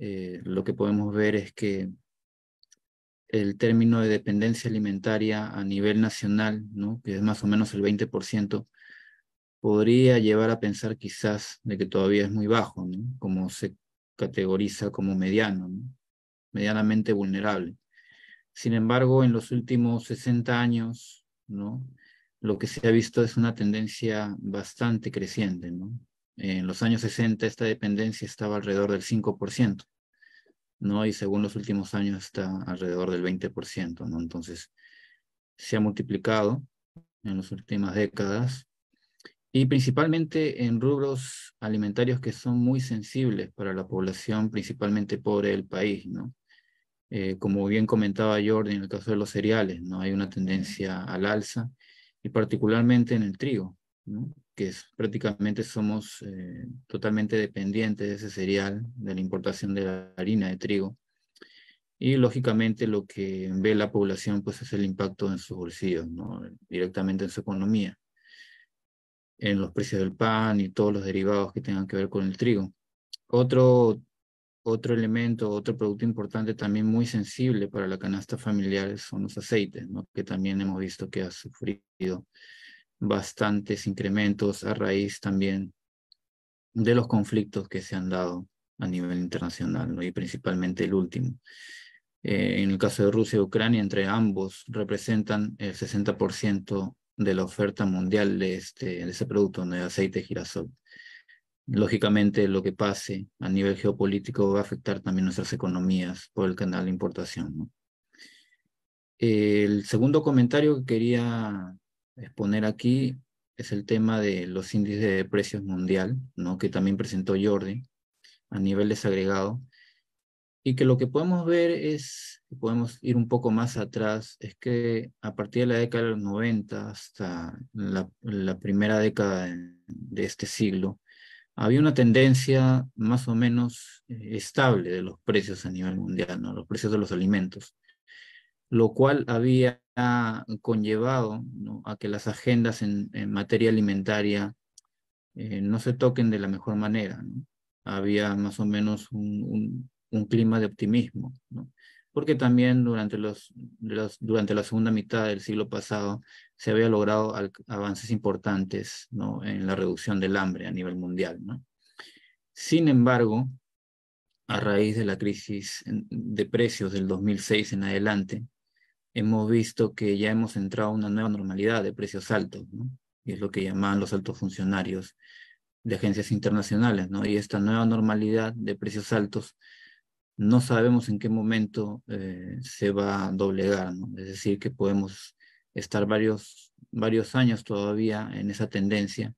Eh, lo que podemos ver es que el término de dependencia alimentaria a nivel nacional, ¿no? que es más o menos el 20%, podría llevar a pensar quizás de que todavía es muy bajo, como se categoriza como mediano, medianamente vulnerable. Sin embargo, en los últimos 60 años, ¿no? lo que se ha visto es una tendencia bastante creciente. ¿no? en los años 60 esta dependencia estaba alrededor del 5%, ¿no? Y según los últimos años está alrededor del 20%, ¿no? Entonces, se ha multiplicado en las últimas décadas y principalmente en rubros alimentarios que son muy sensibles para la población principalmente pobre del país, ¿no? Eh, como bien comentaba Jordi en el caso de los cereales, ¿no? Hay una tendencia al alza y particularmente en el trigo, ¿no? que prácticamente somos eh, totalmente dependientes de ese cereal, de la importación de la harina de trigo. Y lógicamente lo que ve la población pues, es el impacto en sus bolsillos, ¿no? directamente en su economía, en los precios del pan y todos los derivados que tengan que ver con el trigo. Otro, otro elemento, otro producto importante también muy sensible para la canasta familiar son los aceites, ¿no? que también hemos visto que ha sufrido bastantes incrementos a raíz también de los conflictos que se han dado a nivel internacional, ¿no? y principalmente el último. Eh, en el caso de Rusia y Ucrania, entre ambos representan el 60% de la oferta mundial de, este, de ese producto, de aceite de girasol. Lógicamente, lo que pase a nivel geopolítico va a afectar también nuestras economías por el canal de importación. ¿no? El segundo comentario que quería exponer aquí es el tema de los índices de precios mundial, ¿no? que también presentó Jordi a nivel desagregado, y que lo que podemos ver es, podemos ir un poco más atrás, es que a partir de la década de los 90 hasta la, primera década de, este siglo, había una tendencia más o menos eh, estable de los precios a nivel mundial, ¿no? los precios de los alimentos lo cual había conllevado a que las agendas en, materia alimentaria eh, no se toquen de la mejor manera. Había más o menos un, clima de optimismo, porque también durante, los, durante la segunda mitad del siglo pasado se había logrado avances importantes en la reducción del hambre a nivel mundial. Sin embargo, a raíz de la crisis de precios del 2006 en adelante, hemos visto que ya hemos entrado a una nueva normalidad de precios altos, y es lo que llaman los altos funcionarios de agencias internacionales, ¿no? Y esta nueva normalidad de precios altos, no sabemos en qué momento eh, se va a doblegar, ¿no? Es decir, que podemos estar varios, varios años todavía en esa tendencia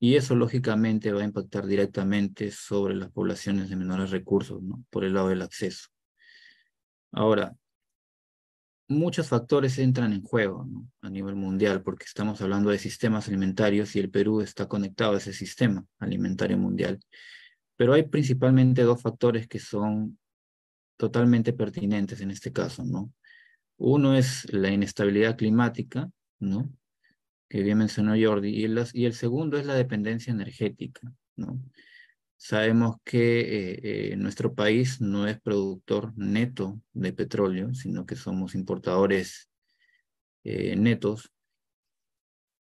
y eso lógicamente va a impactar directamente sobre las poblaciones de menores recursos, Por el lado del acceso. Ahora, muchos factores entran en juego a nivel mundial, porque estamos hablando de sistemas alimentarios y el Perú está conectado a ese sistema alimentario mundial. Pero hay principalmente dos factores que son totalmente pertinentes en este caso, ¿no? Uno es la inestabilidad climática, ¿no? Que bien mencionó Jordi, y, y el segundo es la dependencia energética, ¿no? Sabemos que eh, eh, nuestro país no es productor neto de petróleo, sino que somos importadores eh, netos,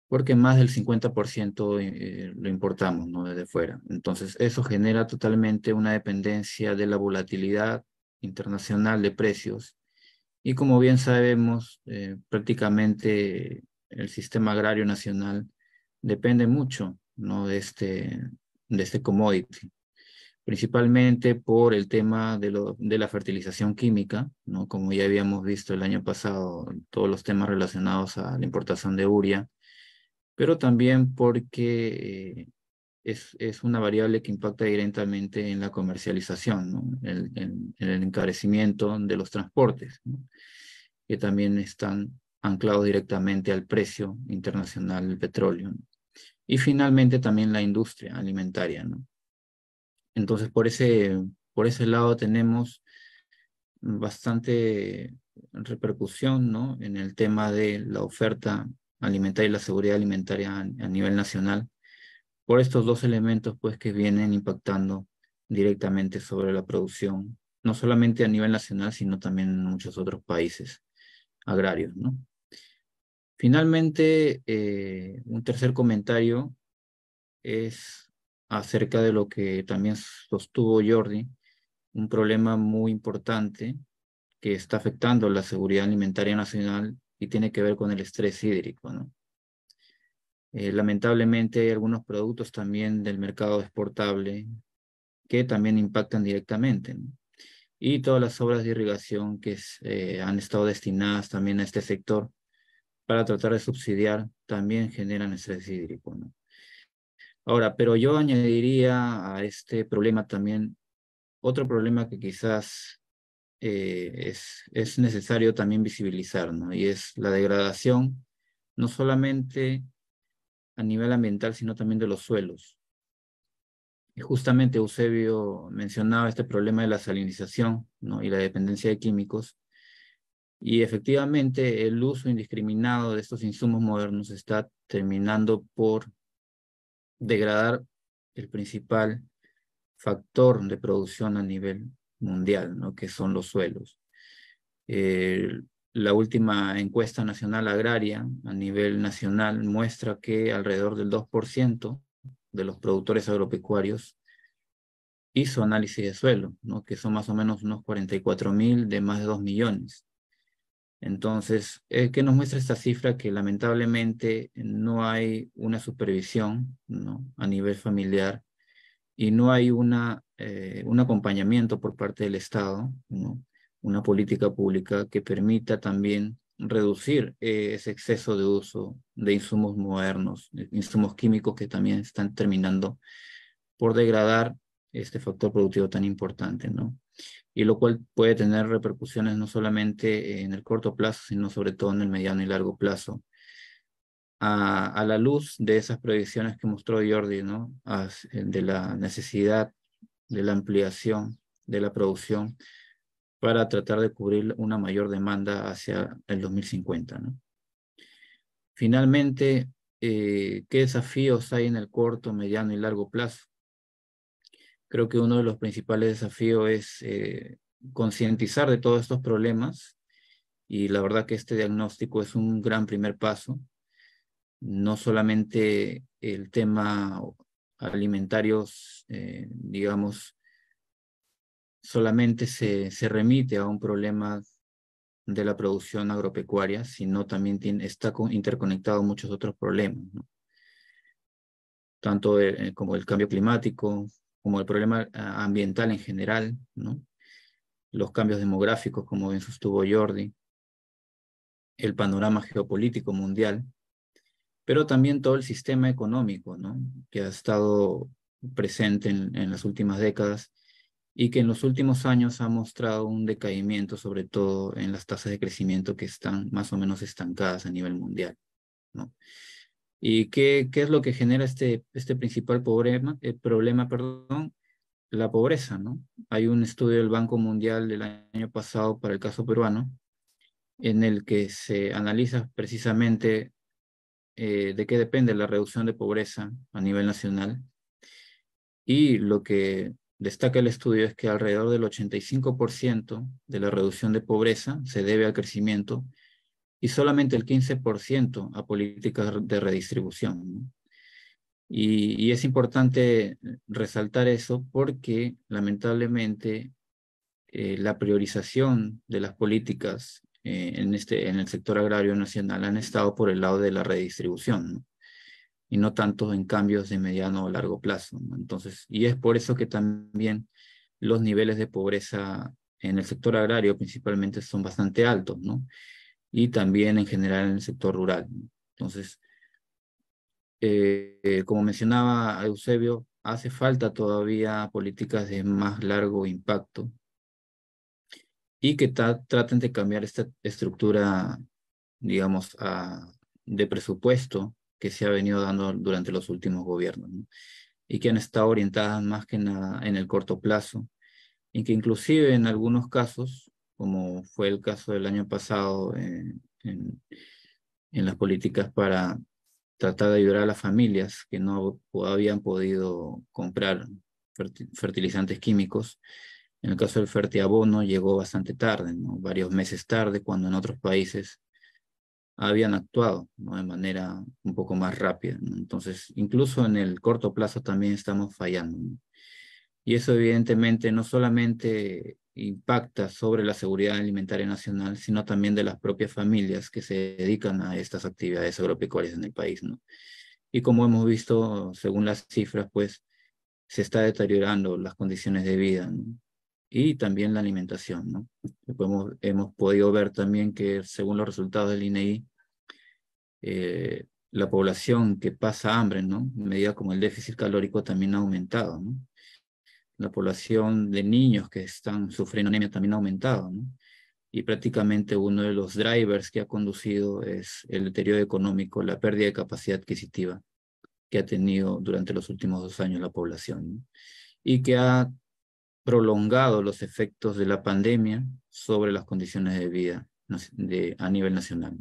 porque más del 50% lo importamos ¿no? desde fuera. Entonces, eso genera totalmente una dependencia de la volatilidad internacional de precios. Y como bien sabemos, prácticamente el sistema agrario nacional depende mucho ¿no? de, este, de este commodity, principalmente por el tema de, de la fertilización química, ¿no? como ya habíamos visto el año pasado, todos los temas relacionados a la importación de uria, pero también porque eh, es, una variable que impacta directamente en la comercialización, el, en, el encarecimiento de los transportes, que también están anclados directamente al precio internacional del petróleo. Y finalmente también la industria alimentaria. ¿no? Entonces, por ese, por ese lado tenemos bastante repercusión ¿no? en el tema de la oferta alimentaria y la seguridad alimentaria a, a nivel nacional por estos dos elementos pues que vienen impactando directamente sobre la producción no solamente a nivel nacional sino también en muchos otros países agrarios no Finalmente, eh, un tercer comentario es acerca de lo que también sostuvo Jordi, un problema muy importante que está afectando la seguridad alimentaria nacional y tiene que ver con el estrés hídrico. Eh, lamentablemente hay algunos productos también del mercado exportable que también impactan directamente. Y todas las obras de irrigación que eh, han estado destinadas también a este sector para tratar de subsidiar también generan estrés hídrico. ¿no? Ahora, pero yo añadiría a este problema también otro problema que quizás eh, es, es necesario también visibilizar, ¿no? y es la degradación no solamente a nivel ambiental, sino también de los suelos. Y justamente Eusebio mencionaba este problema de la salinización ¿no? y la dependencia de químicos, y efectivamente el uso indiscriminado de estos insumos modernos está terminando por degradar el principal factor de producción a nivel mundial, ¿no? que son los suelos. Eh, la última encuesta nacional agraria a nivel nacional muestra que alrededor del 2% de los productores agropecuarios hizo análisis de suelo, ¿no? que son más o menos unos 44 mil de más de 2 millones. Entonces, ¿qué nos muestra esta cifra? Que lamentablemente no hay una supervisión a nivel familiar y no hay una, eh, un acompañamiento por parte del Estado, una política pública que permita también reducir eh, ese exceso de uso de insumos modernos, insumos químicos que también están terminando por degradar este factor productivo tan importante, ¿no? y lo cual puede tener repercusiones no solamente en el corto plazo, sino sobre todo en el mediano y largo plazo. A, la luz de esas predicciones que mostró Jordi, ¿no? Eh, de la necesidad de la ampliación de la producción para tratar de cubrir una mayor demanda hacia el 2050. Finalmente, eh, ¿qué desafíos hay en el corto, mediano y largo plazo? Creo que uno de los principales desafíos es eh, concientizar de todos estos problemas y la verdad que este diagnóstico es un gran primer paso. No solamente el tema alimentarios, eh, digamos, solamente se, se, remite a un problema de la producción agropecuaria, sino también tiene, está interconectado muchos otros problemas, ¿no? tanto eh, como el cambio climático, como el problema ah, ambiental en general, los cambios demográficos, como bien sostuvo Jordi, el panorama geopolítico mundial, pero también todo el sistema económico que ha estado presente en, las últimas décadas y que en los últimos años ha mostrado un decaimiento, sobre todo en las tasas de crecimiento que están más o menos estancadas a nivel mundial. ¿no? ¿Y qué, qué es lo que genera este, este principal problema, el eh, problema? Perdón, la pobreza, ¿no? Hay un estudio del Banco Mundial del año pasado para el caso peruano, en el que se analiza precisamente eh, de qué depende la reducción de pobreza a nivel nacional. Y lo que destaca el estudio es que alrededor del 85% de la reducción de pobreza se debe al crecimiento y solamente el 15% a políticas de redistribución. Y, es importante resaltar eso porque lamentablemente eh, la priorización de las políticas eh, en, este, en el sector agrario nacional han estado por el lado de la redistribución y no tanto en cambios de mediano o largo plazo. Entonces, y es por eso que también los niveles de pobreza en el sector agrario principalmente son bastante altos, ¿no? y también en general en el sector rural. Entonces, eh, eh, como mencionaba Eusebio, hace falta todavía políticas de más largo impacto y que traten de cambiar esta estructura, digamos, de presupuesto que se ha venido dando durante los últimos gobiernos y que han estado orientadas más que nada en el corto plazo y que inclusive en algunos casos como fue el caso del año pasado eh, en, las políticas para tratar de ayudar a las familias que no habían podido comprar fertilizantes químicos. En el caso del fertiabono llegó bastante tarde, varios meses tarde, cuando en otros países habían actuado de manera un poco más rápida. Entonces, incluso en el corto plazo también estamos fallando. Y eso evidentemente no solamente impacta sobre la seguridad alimentaria nacional, sino también de las propias familias que se dedican a estas actividades agropecuarias en el país. ¿no? Y como hemos visto, según las cifras, pues se está deteriorando las condiciones de vida y también la alimentación. ¿no? Hemos, podido ver también que según los resultados del INEI, e eh, la población que pasa hambre, ¿no? medida como el déficit calórico también ha aumentado, ¿no? la población de niños que están sufriendo anemia también ha aumentado, Y prácticamente uno de los drivers que ha conducido es el deterioro económico, la pérdida de capacidad adquisitiva que ha tenido durante los últimos dos años la población y que ha prolongado los efectos de la pandemia sobre las condiciones de vida de, a nivel nacional.